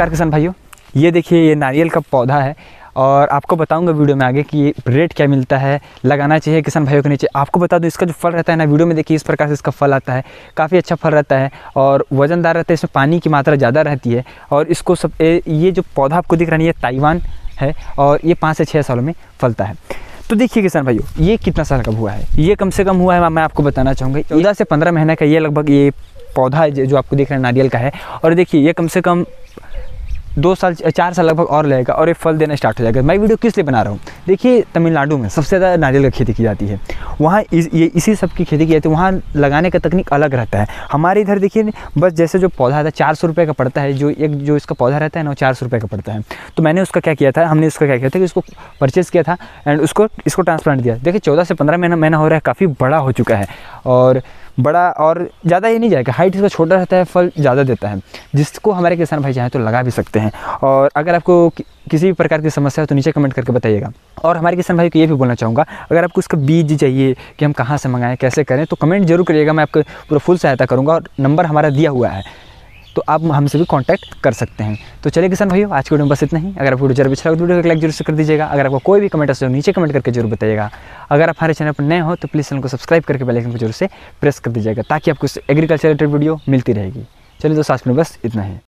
नमस्कार किसान भाइयों ये देखिए ये नारियल का पौधा है और आपको बताऊंगा वीडियो में आगे कि रेट क्या मिलता है लगाना चाहिए किसान भाइयों के नीचे आपको बता दूं इसका जो फल रहता है ना वीडियो में देखिए इस प्रकार से इसका फल आता है काफ़ी अच्छा फल रहता है और वज़नदार रहता है इसमें पानी की मात्रा ज़्यादा रहती है और इसको सब ए, ये जो पौधा आपको दिख रहा है ये ताइवान है और ये पाँच से छः सालों में फलता है तो देखिए किसान भाइयों ये कितना साल का हुआ है ये कम से कम हुआ है मैं आपको बताना चाहूँगा चौदह से पंद्रह महीने का ये लगभग ये पौधा जो आपको देख रहे हैं नारियल का है और देखिए ये कम से कम दो साल चार साल लगभग और लगेगा और ये फल देना स्टार्ट हो जाएगा मैं वीडियो किस लिए बना रहा हूँ देखिए तमिलनाडु में सबसे ज़्यादा नारियल की खेती की जाती है वहाँ इस, ये इसी सब की खेती की जाती है वहाँ लगाने का तकनीक अलग रहता है हमारे इधर देखिए बस जैसे जो पौधा रहता है चार सौ रुपये का पड़ता है जो एक जो इसका पौधा रहता है ना वो चार सौ रुपये का पड़ता है तो मैंने उसका क्या किया था हमने उसका क्या किया था कि उसको परचेज़ किया था एंड उसको इसको ट्रांसप्लांट दिया देखिए चौदह से पंद्रह महीना महीना हो रहा है काफ़ी बड़ा हो चुका है और बड़ा और ज़्यादा ये नहीं जाएगा हाइट इसका छोटा रहता है फल ज़्यादा देता है जिसको हमारे किसान भाई चाहें तो लगा भी सकते हैं और अगर आपको कि, किसी भी प्रकार की समस्या हो तो नीचे कमेंट करके बताइएगा और हमारे किसान भाई को ये भी बोलना चाहूँगा अगर आपको इसका बीज चाहिए कि हम कहाँ से मंगाएं कैसे करें तो कमेंट जरूर करिएगा मैं आपको पूरा फुल सहायता करूँगा और नंबर हमारा दिया हुआ है तो आप हमसे भी कॉन्टैक्ट कर सकते हैं तो चलिए किसान भाइयों आज की वीडियो में बस इतना ही अगर आप वीडियो जरूर अच्छा लगे अच्छा तो वीडियो को लाइक जरूर से कर दीजिएगा अगर आपको कोई भी कमेंट है तो नीचे कमेंट करके जरूर बताइएगा अगर आप हमारे चैनल पर नए हो तो प्लीज़ चैनल को सब्सक्राइब करके बेलाइकन को जरूर से प्रेस कर दीजिएगा ताकि आपको एग्रीकल्चर रिलेटेड वीडियो मिलती रहेगी चलिए दोस्तों आज में बस इतना ही